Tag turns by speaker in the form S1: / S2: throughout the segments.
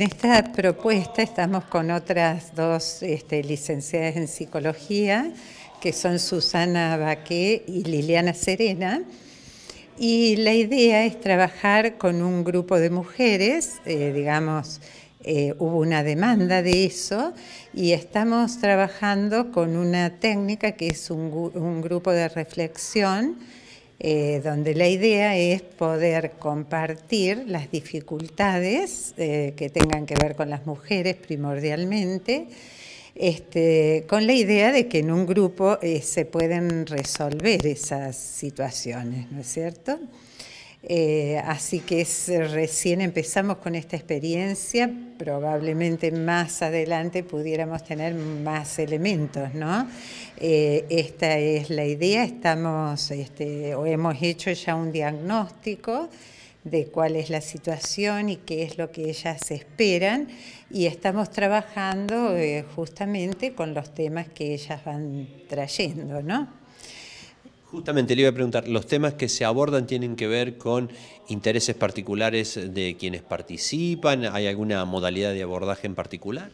S1: En esta propuesta estamos con otras dos este, licenciadas en psicología, que son Susana Baqué y Liliana Serena. Y la idea es trabajar con un grupo de mujeres, eh, digamos, eh, hubo una demanda de eso y estamos trabajando con una técnica que es un grupo de reflexión eh, donde la idea es poder compartir las dificultades eh, que tengan que ver con las mujeres primordialmente, este, con la idea de que en un grupo eh, se pueden resolver esas situaciones, ¿no es cierto? Eh, así que recién empezamos con esta experiencia, probablemente más adelante pudiéramos tener más elementos, ¿no? Eh, esta es la idea, estamos, este, o hemos hecho ya un diagnóstico de cuál es la situación y qué es lo que ellas esperan y estamos trabajando eh, justamente con los temas que ellas van trayendo, ¿no?
S2: Justamente le iba a preguntar, ¿los temas que se abordan tienen que ver con intereses particulares de quienes participan? ¿Hay alguna modalidad de abordaje en particular?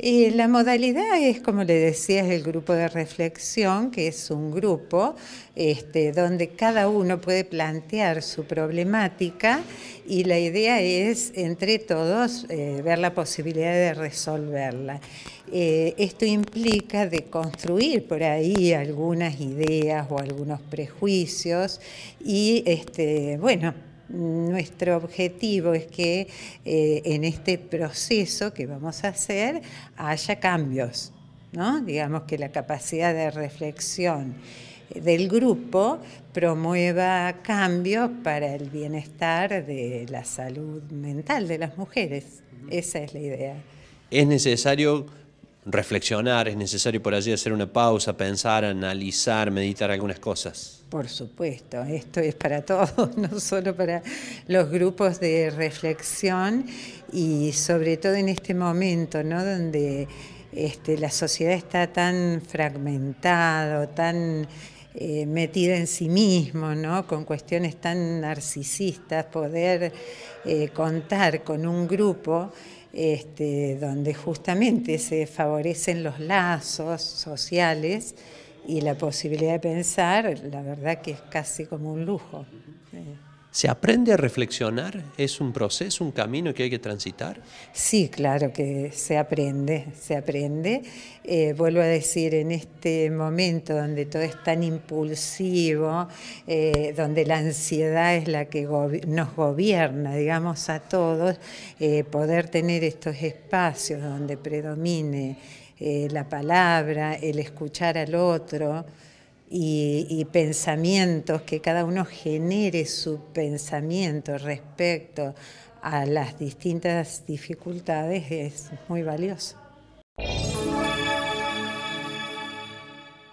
S1: la modalidad es, como le decía, es el grupo de reflexión, que es un grupo este, donde cada uno puede plantear su problemática y la idea es, entre todos, eh, ver la posibilidad de resolverla. Eh, esto implica de construir por ahí algunas ideas o algunos prejuicios y, este, bueno, nuestro objetivo es que eh, en este proceso que vamos a hacer haya cambios, ¿no? digamos que la capacidad de reflexión del grupo promueva cambios para el bienestar de la salud mental de las mujeres. Esa es la idea.
S2: Es necesario reflexionar, es necesario por allí hacer una pausa, pensar, analizar, meditar algunas cosas.
S1: Por supuesto, esto es para todos, no solo para los grupos de reflexión y sobre todo en este momento, ¿no? Donde este, la sociedad está tan fragmentada, tan eh, metida en sí mismo, ¿no? con cuestiones tan narcisistas, poder eh, contar con un grupo este, donde justamente se favorecen los lazos sociales y la posibilidad de pensar, la verdad que es casi como un lujo.
S2: ¿Se aprende a reflexionar? ¿Es un proceso, un camino que hay que transitar?
S1: Sí, claro que se aprende, se aprende. Eh, vuelvo a decir, en este momento donde todo es tan impulsivo, eh, donde la ansiedad es la que nos gobierna, digamos, a todos, eh, poder tener estos espacios donde predomine la palabra, el escuchar al otro y, pensamientos, que cada uno genere su pensamiento respecto a las distintas dificultades es muy valioso.